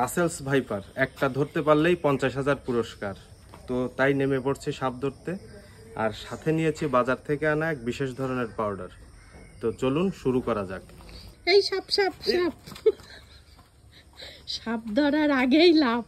Russell's viper একটা ধরতে পারলেই পঞ্চাশ হাজার পুরস্কার তো তাই নেমে পড়ছে সাপ ধরতে আর সাথে নিয়েছি বাজার থেকে আনা এক বিশেষ ধরনের পাউডার তো চলুন শুরু করা যাক এই সাপ সাপ সাপ সাপ ধরার আগেই লাভ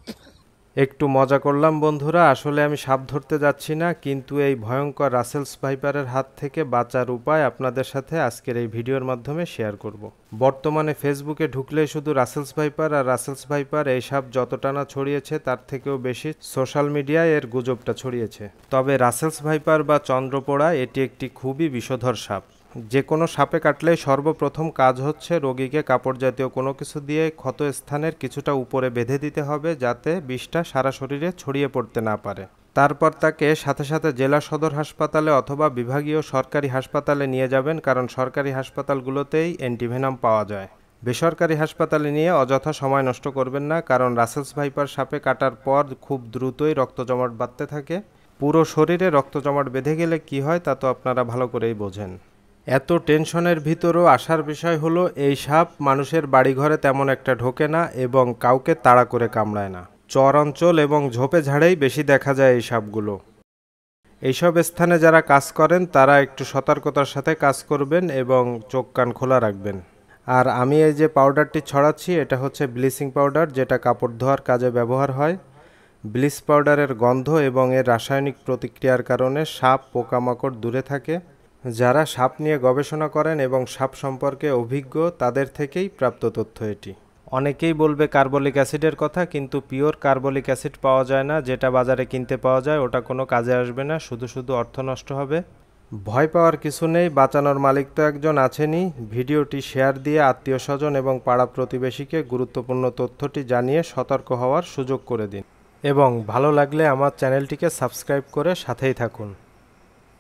একটু মজা করলাম বন্ধুরা আসলে আমি সাপ ধরতে যাচ্ছি না কিন্তু এই ভয়ঙ্কর রাসেলস ভাইপারের হাত থেকে বাঁচার উপায় আপনাদের সাথে আজকের এই ভিডিওর মাধ্যমে শেয়ার করব। বর্তমানে ফেসবুকে ঢুকলে শুধু রাসেলস ভাইপার আর রাসেলস ভাইপার এই সাপ যতটা না ছড়িয়েছে তার থেকেও বেশি সোশ্যাল মিডিয়ায় এর গুজবটা ছড়িয়েছে তবে রাসেলস ভাইপার বা চন্দ্রপোড়া এটি একটি খুবই বিষধর সাপ যে কোনো সাপে কাটলে সর্বপ্রথম কাজ হচ্ছে রোগীকে কাপড় জাতীয় কোনো কিছু দিয়ে ক্ষত স্থানের কিছুটা উপরে বেঁধে দিতে হবে যাতে বিষটা সারা শরীরে ছড়িয়ে পড়তে না পারে তারপর তাকে সাথে সাথে জেলা সদর হাসপাতালে অথবা বিভাগীয় সরকারি হাসপাতালে নিয়ে যাবেন কারণ সরকারি হাসপাতালগুলোতেই অ্যান্টিভেনাম পাওয়া যায় বেসরকারি হাসপাতালে নিয়ে অযথা সময় নষ্ট করবেন না কারণ রাসেলস ভাইপার সাপে কাটার পর খুব দ্রুতই রক্ত জমাট বাড়তে থাকে পুরো শরীরে রক্ত জমাট বেঁধে গেলে কি হয় তা তো আপনারা ভালো করেই বোঝেন এত টেনশনের ভিতরও আসার বিষয় হলো এই সাপ মানুষের বাড়িঘরে তেমন একটা ঢোকে না এবং কাউকে তাড়া করে কামড়ায় না চর অঞ্চল এবং ঝোপে ঝাড়েই বেশি দেখা যায় এই সাপগুলো এইসব স্থানে যারা কাজ করেন তারা একটু সতর্কতার সাথে কাজ করবেন এবং চোখ কান খোলা রাখবেন আর আমি এই যে পাউডারটি ছড়াচ্ছি এটা হচ্ছে ব্লিচিং পাউডার যেটা কাপড় ধোয়ার কাজে ব্যবহার হয় ব্লিচ পাউডারের গন্ধ এবং এর রাসায়নিক প্রতিক্রিয়ার কারণে সাপ পোকামাকড় দূরে থাকে যারা সাপ নিয়ে গবেষণা করেন এবং সাপ সম্পর্কে অভিজ্ঞ তাদের থেকেই প্রাপ্ত তথ্য এটি অনেকেই বলবে কার্বলিক অ্যাসিডের কথা কিন্তু পিওর কার্বলিক অ্যাসিড পাওয়া যায় না যেটা বাজারে কিনতে পাওয়া যায় ওটা কোনো কাজে আসবে না শুধু শুধু অর্থ নষ্ট হবে ভয় পাওয়ার কিছু নেই বাঁচানোর মালিক তো একজন আছেনই ভিডিওটি শেয়ার দিয়ে আত্মীয় স্বজন এবং পাড়া প্রতিবেশীকে গুরুত্বপূর্ণ তথ্যটি জানিয়ে সতর্ক হওয়ার সুযোগ করে দিন এবং ভালো লাগলে আমার চ্যানেলটিকে সাবস্ক্রাইব করে সাথেই থাকুন